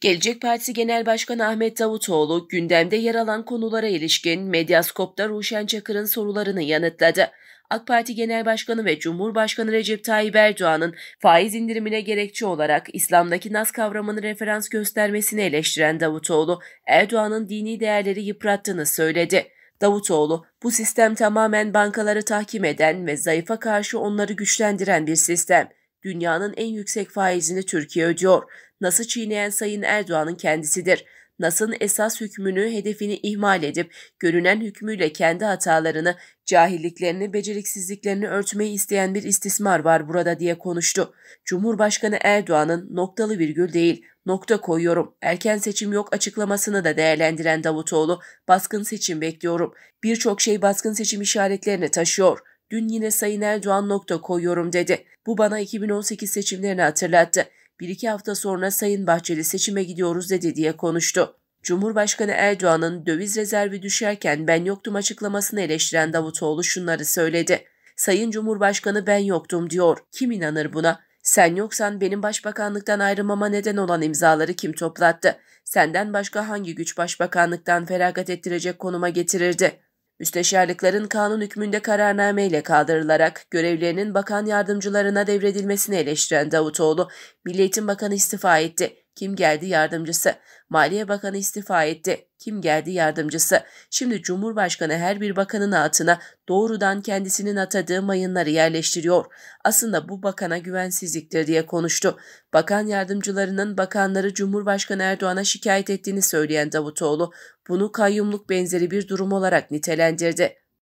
Gelecek Partisi Genel Başkanı Ahmet Davutoğlu gündemde yer alan konulara ilişkin Medyaskop'ta Ruşen Çakır'ın sorularını yanıtladı. AK Parti Genel Başkanı ve Cumhurbaşkanı Recep Tayyip Erdoğan'ın faiz indirimine gerekçe olarak İslam'daki nas kavramını referans göstermesini eleştiren Davutoğlu, Erdoğan'ın dini değerleri yıprattığını söyledi. Davutoğlu, bu sistem tamamen bankaları tahkim eden ve zayıfa karşı onları güçlendiren bir sistem. Dünyanın en yüksek faizini Türkiye ödüyor. NAS'ı çiğneyen Sayın Erdoğan'ın kendisidir. NAS'ın esas hükmünü, hedefini ihmal edip görünen hükmüyle kendi hatalarını, cahilliklerini, beceriksizliklerini örtmeyi isteyen bir istismar var burada diye konuştu. Cumhurbaşkanı Erdoğan'ın noktalı virgül değil, nokta koyuyorum, erken seçim yok açıklamasını da değerlendiren Davutoğlu, baskın seçim bekliyorum, birçok şey baskın seçim işaretlerini taşıyor, Dün yine Sayın Erdoğan nokta koyuyorum dedi. Bu bana 2018 seçimlerini hatırlattı bir iki hafta sonra Sayın Bahçeli seçime gidiyoruz dedi diye konuştu. Cumhurbaşkanı Erdoğan'ın döviz rezervi düşerken ben yoktum açıklamasını eleştiren Davutoğlu şunları söyledi. Sayın Cumhurbaşkanı ben yoktum diyor. Kim inanır buna? Sen yoksan benim başbakanlıktan ayrılmama neden olan imzaları kim toplattı? Senden başka hangi güç başbakanlıktan feragat ettirecek konuma getirirdi? Müsteşarlıkların kanun hükmünde kararnameyle kaldırılarak görevlerinin bakan yardımcılarına devredilmesini eleştiren Davutoğlu, Milli Eğitim Bakanı istifa etti. Kim geldi yardımcısı? Maliye Bakanı istifa etti. Kim geldi yardımcısı? Şimdi Cumhurbaşkanı her bir bakanın altına doğrudan kendisinin atadığı mayınları yerleştiriyor. Aslında bu bakana güvensizliktir diye konuştu. Bakan yardımcılarının bakanları Cumhurbaşkanı Erdoğan'a şikayet ettiğini söyleyen Davutoğlu bunu kayyumluk benzeri bir durum olarak nitelendirdi.